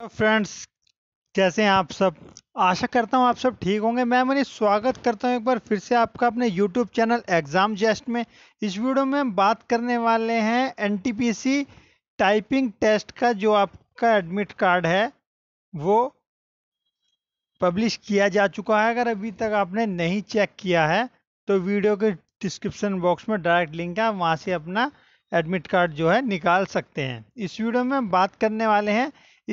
तो फ्रेंड्स कैसे हैं आप सब आशा करता हूं आप सब ठीक होंगे मैं मेरी स्वागत करता हूं एक बार फिर से आपका अपने यूट्यूब चैनल एग्ज़ाम जेस्ट में इस वीडियो में हम बात करने वाले हैं एनटीपीसी टाइपिंग टेस्ट का जो आपका एडमिट कार्ड है वो पब्लिश किया जा चुका है अगर अभी तक आपने नहीं चेक किया है तो वीडियो के डिस्क्रिप्शन बॉक्स में डायरेक्ट लिंक है वहाँ से अपना एडमिट कार्ड जो है निकाल सकते हैं इस वीडियो में बात करने वाले हैं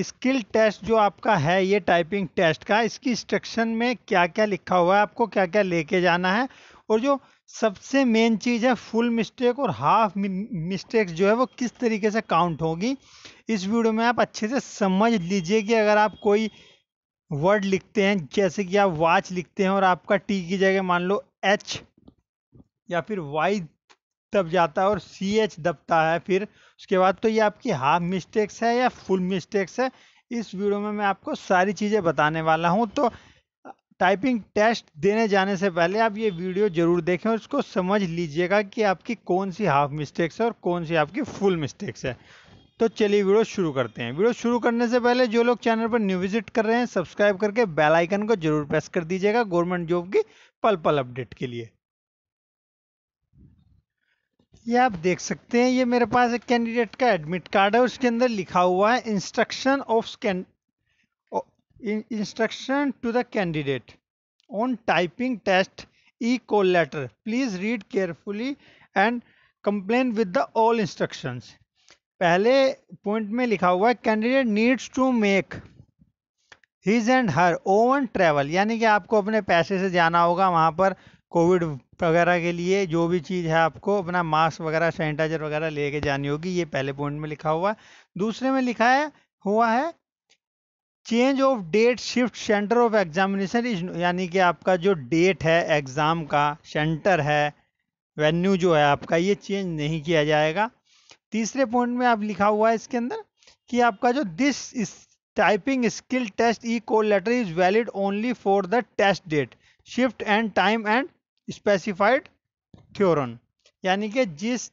स्किल टेस्ट जो आपका है ये टाइपिंग टेस्ट का इसकी इंस्ट्रक्शन में क्या क्या लिखा हुआ है आपको क्या क्या लेके जाना है और जो सबसे मेन चीज़ है फुल मिस्टेक और हाफ मिस्टेक्स जो है वो किस तरीके से काउंट होगी इस वीडियो में आप अच्छे से समझ लीजिए कि अगर आप कोई वर्ड लिखते हैं जैसे कि आप वाच लिखते हैं और आपका टी की जगह मान लो एच या फिर वाई तब जाता है और सी एच दबता है फिर उसके बाद तो ये आपकी हाफ मिस्टेक्स है या फुल मिस्टेक्स है इस वीडियो में मैं आपको सारी चीज़ें बताने वाला हूँ तो टाइपिंग टेस्ट देने जाने से पहले आप ये वीडियो जरूर देखें और इसको समझ लीजिएगा कि आपकी कौन सी हाफ मिस्टेक्स है और कौन सी आपकी फुल मिस्टेक्स है तो चलिए वीडियो शुरू करते हैं वीडियो शुरू करने से पहले जो लोग चैनल पर न्यू विजिट कर रहे हैं सब्सक्राइब करके बेल आइकन को जरूर प्रेस कर दीजिएगा गवर्नमेंट जॉब की पल पल अपडेट के लिए ये आप देख सकते हैं ये मेरे पास एक कैंडिडेट का एडमिट कार्ड है उसके अंदर लिखा हुआ है instruction of instruction to the candidate on typing test E call letter please read carefully and complain with the all instructions पहले पॉइंट में लिखा हुआ है candidate needs to make his and her own travel यानी कि आपको अपने पैसे से जाना होगा वहां पर कोविड वगैरह के लिए जो भी चीज़ है आपको अपना मास्क वगैरह सैनिटाइजर वगैरह लेके जानी होगी ये पहले पॉइंट में लिखा हुआ है दूसरे में लिखा है हुआ है change of date shift centre of examination यानी कि आपका जो डेट है एग्ज़ाम का सेंटर है वेन्यू जो है आपका ये चेंज नहीं किया जाएगा तीसरे पॉइंट में आप लिखा हुआ है इसके अंदर कि आपका जो this typing skill test E call letter is valid only for the test date shift and time and specified thereon यानी कि जिस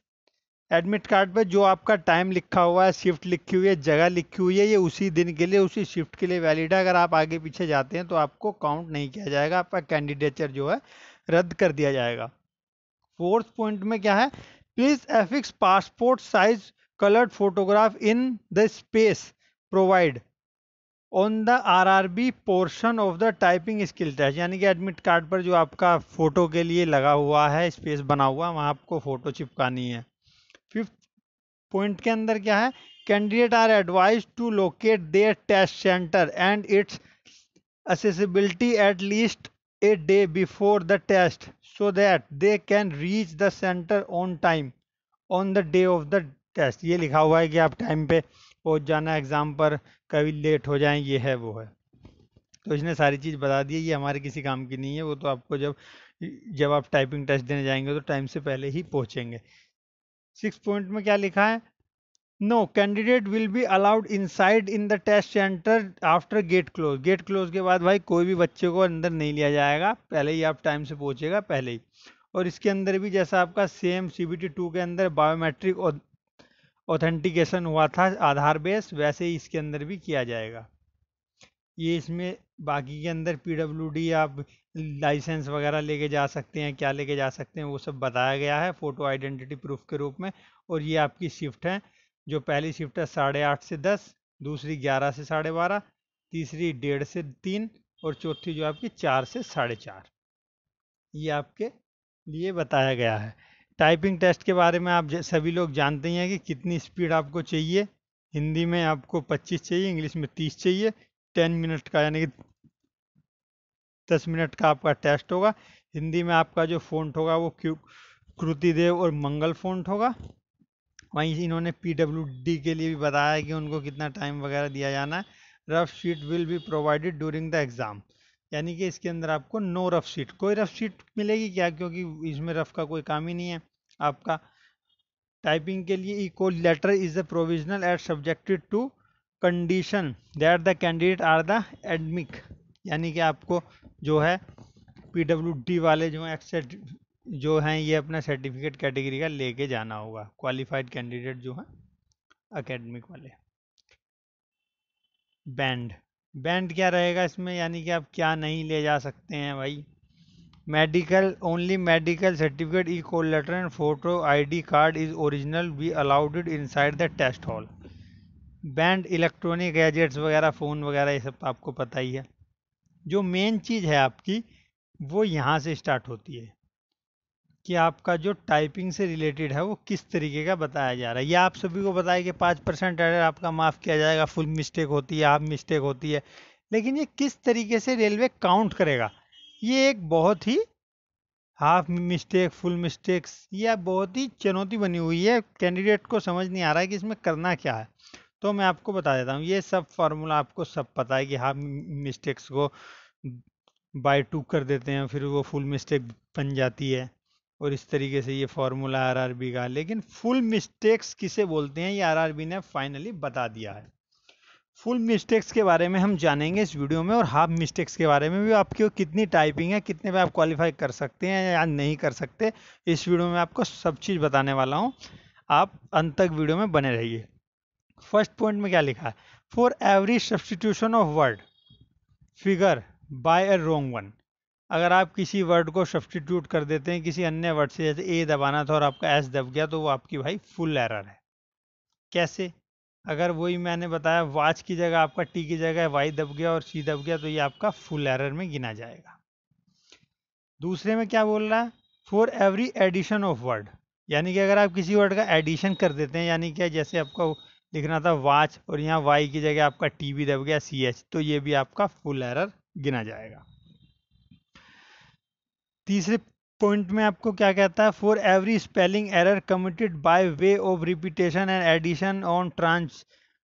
एडमिट कार्ड पर जो आपका टाइम लिखा हुआ है शिफ्ट लिखी हुई है जगह लिखी हुई है ये उसी दिन के लिए उसी शिफ्ट के लिए वैलिड है अगर आप आगे पीछे जाते हैं तो आपको काउंट नहीं किया जाएगा आपका कैंडिडेचर जो है रद्द कर दिया जाएगा फोर्थ पॉइंट में क्या है please affix passport size coloured photograph in the space provide on the RRB portion of the typing skill test यानी कि एडमिट कार्ड पर जो आपका फ़ोटो के लिए लगा हुआ है स्पेस बना हुआ वहाँ आपको फ़ोटो चिपकानी है फिफ्थ पॉइंट के अंदर क्या है candidate are advise to locate their test centre and its accessibility at least a day before the test so that they can reach the centre on time on the day of the test ये लिखा हुआ है कि आप time पे पहुंच जाना exam पर कभी लेट हो जाएं ये है वो है तो इसने सारी चीज़ बता दी है ये हमारे किसी काम की नहीं है वो तो आपको जब जब आप टाइपिंग टेस्ट देने जाएंगे तो टाइम से पहले ही पहुँचेंगे सिक्स पॉइंट में क्या लिखा है no candidate will be allowed inside in the test centre after gate close gate close के बाद भाई कोई भी बच्चे को अंदर नहीं लिया जाएगा पहले ही आप टाइम से पहुँचेगा पहले ही और इसके अंदर भी जैसा आपका same C B T two के अंदर बायोमेट्रिक और ऑथेंटिकेशन हुआ था आधार बेस वैसे ही इसके अंदर भी किया जाएगा ये इसमें बाकी के अंदर पी आप लाइसेंस वगैरह लेके जा सकते हैं क्या लेके जा सकते हैं वो सब बताया गया है फ़ोटो आइडेंटिटी प्रूफ के रूप में और ये आपकी शिफ्ट हैं जो पहली शिफ्ट है साढ़े आठ से दस दूसरी ग्यारह से साढ़े बारह तीसरी डेढ़ से तीन और चौथी जो आपकी चार से साढ़े चार ये आपके लिए बताया गया है टाइपिंग टेस्ट के बारे में आप सभी लोग जानते ही हैं कि कितनी स्पीड आपको चाहिए हिंदी में आपको 25 चाहिए इंग्लिश में 30 चाहिए 10 मिनट का यानी कि 10 मिनट का आपका टेस्ट होगा हिंदी में आपका जो फ़ॉन्ट होगा वो क्यू कृतिदेव और मंगल फ़ॉन्ट होगा वहीं इन्होंने पी के लिए भी बताया है कि उनको कितना टाइम वगैरह दिया जाना है rough sheet will be provided during the exam यानी कि इसके अंदर आपको नो रफ शीट कोई रफ शीट मिलेगी क्या क्योंकि इसमें रफ का कोई काम ही नहीं है आपका टाइपिंग के लिए echo letter is the provisional at subjected to condition that the candidate are the academic यानी कि आपको जो है पीडब्ल्यूडी वाले जो हैं एक्सेट जो हैं ये अपना सर्टिफिकेट कैटेगरी का लेके जाना होगा क्वालिफाइड कैंडिडेट जो हैं अकेडमिक वाले बैंड बैंड क्या रहेगा इसमें यानी कि आप क्या नहीं ले जा सकते हैं भाई medical Medical only medical certificate, e photo I D card is is be be inside the test hall banned electronic gadgets वगैरह फ़ोन वगैरह ये सब तो आपको पता ही है जो मेन चीज़ है आपकी वो यहाँ से स्टार्ट होती है कि आपका जो टाइपिंग से रिलेटेड है वो किस तरीके का बताया जा रहा है या आप सभी को बताए कि पाँच परसेंट एडर आपका माफ़ किया जाएगा फुल मिस्टेक होती है आप मिस्टेक होती है लेकिन ये किस तरीके से रेलवे काउंट करेगा ये एक बहुत ही हाफ मिस्टेक फुल मिस्टेक्स यह बहुत ही चुनौती बनी हुई है कैंडिडेट को समझ नहीं आ रहा है कि इसमें करना क्या है तो मैं आपको बता देता हूँ ये सब फार्मूला आपको सब पता है कि हाफ मिस्टेक्स को बाय टू कर देते हैं फिर वो फुल मिस्टेक बन जाती है और इस तरीके से ये फार्मूला आरआरबी का लेकिन फुल मिस्टेक्स किसे बोलते हैं ये आरआरबी ने फाइनली बता दिया है फुल मिस्टेक्स के बारे में हम जानेंगे इस वीडियो में और हाफ मिस्टेक्स के बारे में भी आपकी कितनी टाइपिंग है कितने में आप क्वालिफाई कर सकते हैं या नहीं कर सकते इस वीडियो में आपको सब चीज़ बताने वाला हूँ आप अंत तक वीडियो में बने रहिए फर्स्ट पॉइंट में क्या लिखा है for every substitution of word figure by a wrong one अगर आप किसी वर्ड को सब्सटीट्यूट कर देते हैं किसी अन्य वर्ड से जैसे ए दबाना था और आपका एस दब गया तो वो आपकी भाई फुल एरर है कैसे अगर वही मैंने बताया वाच की जगह आपका टी की जगह वाई दब गया और सी दब गया तो ये आपका फुल एरर में गिना जाएगा दूसरे में क्या बोल रहा है for every addition of word यानी कि अगर आप किसी वर्ड का एडिशन कर देते हैं यानी कि जैसे आपका लिखना था वाच और यहाँ वाई की जगह आपका टी भी दब गया सी एच तो ये भी आपका फुल एरर गिना जाएगा तीसरे पॉइंट में आपको क्या कहता है for every spelling error committed by way of repetition and addition on trans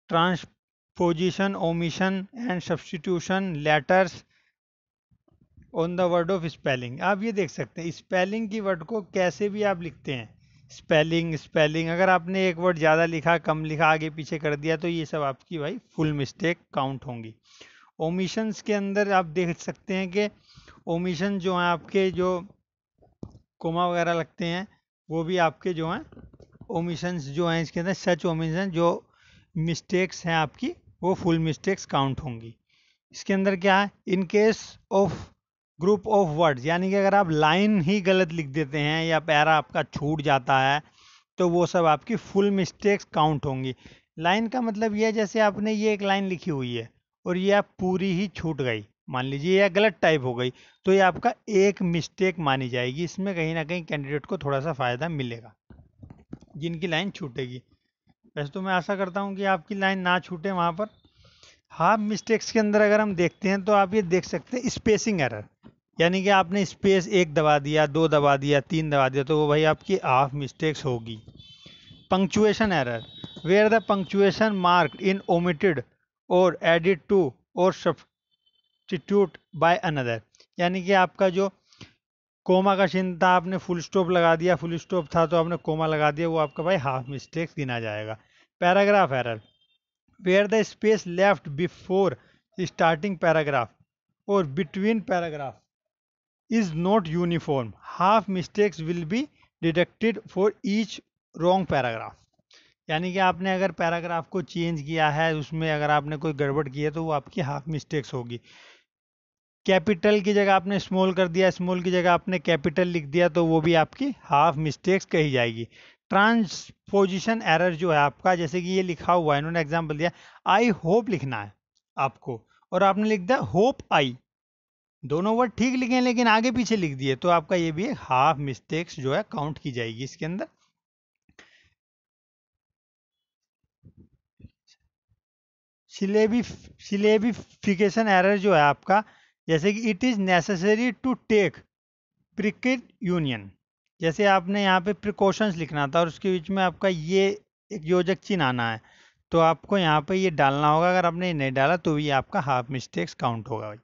transposition omission and substitution letters on the word of spelling आप ये देख सकते हैं स्पेलिंग की वर्ड को कैसे भी आप लिखते हैं स्पेलिंग स्पेलिंग अगर आपने एक वर्ड ज़्यादा लिखा कम लिखा आगे पीछे कर दिया तो ये सब आपकी भाई फुल मिस्टेक काउंट होंगी ओमिशंस के अंदर आप देख सकते हैं कि ओमिशन जो हैं आपके जो कोमा वगैरह लगते हैं वो भी आपके जो हैं ओमिशंस जो हैं इसके अंदर सच ओमिशन जो मिस्टेक्स हैं आपकी वो फुल मिस्टेक्स काउंट होंगी इसके अंदर क्या है in case of group of words यानी कि अगर आप लाइन ही गलत लिख देते हैं या पैरा आपका छूट जाता है तो वो सब आपकी फुल मिस्टेक्स काउंट होंगी लाइन का मतलब ये है जैसे आपने ये एक लाइन लिखी हुई है और ये आप पूरी ही छूट गई मान लीजिए या गलत टाइप हो गई तो ये आपका एक मिस्टेक मानी जाएगी इसमें कहीं ना कहीं कैंडिडेट को थोड़ा सा फ़ायदा मिलेगा जिनकी लाइन छूटेगी वैसे तो मैं आशा करता हूँ कि आपकी लाइन ना छूटे वहाँ पर हाँ मिस्टेक्स के अंदर अगर हम देखते हैं तो आप ये देख सकते हैं स्पेसिंग एरर यानी कि आपने स्पेस एक दबा दिया दो दबा दिया तीन दबा दिया तो वो भाई आपकी हाफ मिस्टेक्स होगी punctuation error where the punctuation mark in omitted और एडिड टू और सब्सटीट्यूट बाय अनदर यानी कि आपका जो कोमा का चिन्ह था आपने फुल स्टॉप लगा दिया फुल स्टॉप था तो आपने कोमा लगा दिया वो आपका भाई हाफ मिस्टेक गिना जाएगा paragraph error where the space left before starting paragraph और between paragraph is not uniform half mistakes will be deducted for each wrong paragraph यानी कि आपने अगर पैराग्राफ को चेंज किया है उसमें अगर आपने कोई गड़बड़ की है तो वो आपकी हाफ मिस्टेक्स होगी कैपिटल की जगह आपने स्मॉल कर दिया स्मॉल की जगह आपने कैपिटल लिख दिया तो वो भी आपकी हाफ मिस्टेक्स कही जाएगी ट्रांसपोजिशन एरर जो है आपका जैसे कि ये लिखा हुआ है इन्होंने एग्जाम्पल दिया आई होप लिखना है आपको और आपने लिख दिया होप आई दोनों वर्ड ठीक लिखे हैं लेकिन आगे पीछे लिख दिए तो आपका ये भी हाफ मिस्टेक्स जो है काउंट की जाएगी इसके अंदर सिलेबी सिलेबिफिकेशन एरर जो है आपका जैसे कि it is necessary to take प्रिकेट यूनियन जैसे आपने यहाँ पे प्रिकॉशंस लिखना था और उसके बीच में आपका ये एक योजक चिन्ह आना है तो आपको यहाँ पे ये डालना होगा अगर आपने नहीं डाला तो ये आपका हाफ मिस्टेक्स काउंट होगा भाई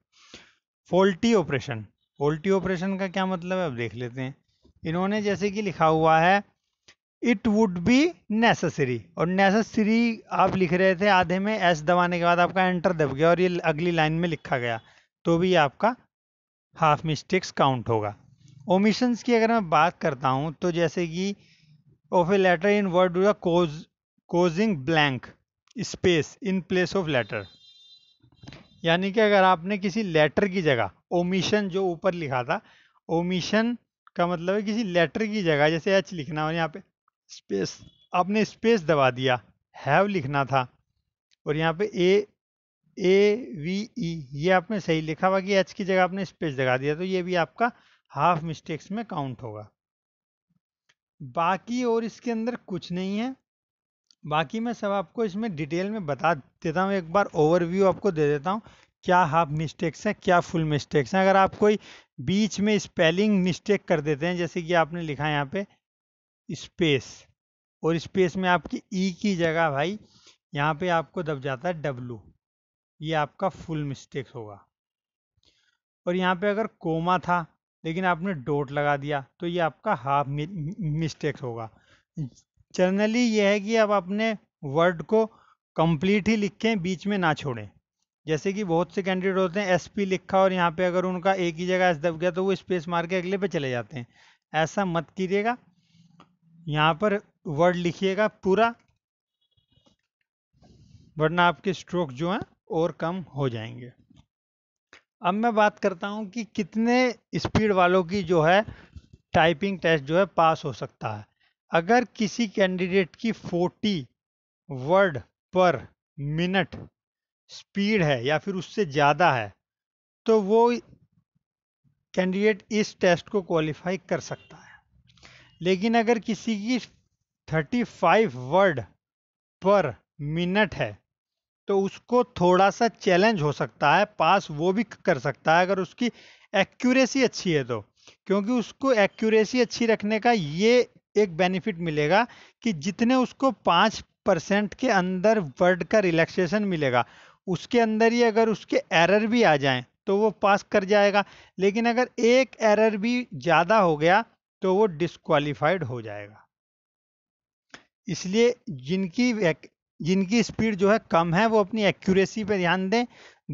फोल्टी ऑपरेशन फोल्टी ऑपरेशन का क्या मतलब है अब देख लेते हैं इन्होंने जैसे कि लिखा हुआ है इट वुड बी नेसेसरी और नेसेसरी आप लिख रहे थे आधे में एस दबाने के बाद आपका एंटर दब गया और ये अगली लाइन में लिखा गया तो भी आपका हाफ मिस्टेक्स काउंट होगा ओमिशंस की अगर मैं बात करता हूँ तो जैसे कि of a letter in word to cause causing blank space in place of letter यानी कि अगर आपने किसी लेटर की जगह ओमिशन जो ऊपर लिखा था ओमिशन का मतलब है किसी लेटर की जगह जैसे एच लिखना और यहाँ पे स्पेस आपने स्पेस दबा दिया हैव लिखना था और यहाँ पे ए ए वी ई ये आपने सही लिखा बाकी एच की जगह आपने स्पेस लगा दिया तो ये भी आपका हाफ मिस्टेक्स में काउंट होगा बाकी और इसके अंदर कुछ नहीं है बाकी मैं सब आपको इसमें डिटेल में बता देता हूँ एक बार ओवरव्यू आपको दे देता हूँ क्या हाफ मिस्टेक्स है क्या फुल मिस्टेक्स हैं अगर आप कोई बीच में स्पेलिंग मिस्टेक कर देते हैं जैसे कि आपने लिखा है यहाँ पे स्पेस और स्पेस में आपकी ई e की जगह भाई यहाँ पे आपको दब जाता है डब्लू ये आपका फुल मिस्टेक होगा और यहाँ पे अगर कोमा था लेकिन आपने डोट लगा दिया तो ये आपका हाफ मिस्टेक होगा जनरली ये है कि अब अपने वर्ड को कंप्लीट ही लिखें बीच में ना छोड़ें जैसे कि बहुत से कैंडिडेट होते हैं एस पी लिखा और यहाँ पे अगर उनका एक ही जगह एस दब गया तो वो स्पेस मार के अगले पे चले जाते हैं ऐसा मत कीजिएगा यहाँ पर वर्ड लिखिएगा पूरा वरना आपके स्ट्रोक जो हैं और कम हो जाएंगे अब मैं बात करता हूँ कि कितने स्पीड वालों की जो है टाइपिंग टेस्ट जो है पास हो सकता है अगर किसी कैंडिडेट की 40 वर्ड पर मिनट स्पीड है या फिर उससे ज़्यादा है तो वो कैंडिडेट इस टेस्ट को क्वालिफाई कर सकता है लेकिन अगर किसी की 35 वर्ड पर मिनट है तो उसको थोड़ा सा चैलेंज हो सकता है पास वो भी कर सकता है अगर उसकी एक्यूरेसी अच्छी है तो क्योंकि उसको एक्यूरेसी अच्छी रखने का ये एक बेनिफिट मिलेगा कि जितने उसको पाँच परसेंट के अंदर वर्ड का रिलैक्सेशन मिलेगा उसके अंदर ही अगर उसके एरर भी आ जाएं तो वो पास कर जाएगा लेकिन अगर एक एरर भी ज़्यादा हो गया तो वो डिसक्वालीफाइड हो जाएगा इसलिए जिनकी जिनकी स्पीड जो है कम है वो अपनी एक्यूरेसी पे ध्यान दें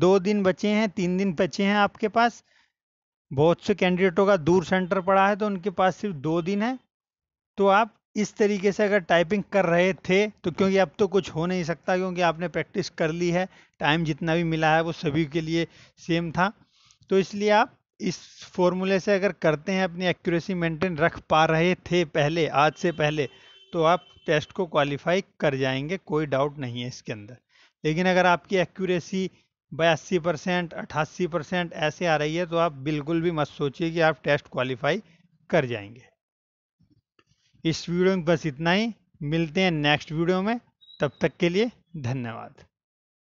दो दिन बचे हैं तीन दिन बचे हैं आपके पास बहुत से कैंडिडेटों का दूर सेंटर पड़ा है तो उनके पास सिर्फ दो दिन है तो आप इस तरीके से अगर टाइपिंग कर रहे थे तो क्योंकि अब तो कुछ हो नहीं सकता क्योंकि आपने प्रैक्टिस कर ली है टाइम जितना भी मिला है वो सभी के लिए सेम था तो इसलिए आप इस फॉर्मूले से अगर करते हैं अपनी एक्यूरेसी मेंटेन रख पा रहे थे पहले आज से पहले तो आप टेस्ट को क्वालिफाई कर जाएंगे कोई डाउट नहीं है इसके अंदर लेकिन अगर आपकी एक्यूरेसी बयासी परसेंट अट्ठासी परसेंट ऐसे आ रही है तो आप बिल्कुल भी मत सोचिए कि आप टेस्ट क्वालिफाई कर जाएंगे इस वीडियो में बस इतना ही मिलते हैं नेक्स्ट वीडियो में तब तक के लिए धन्यवाद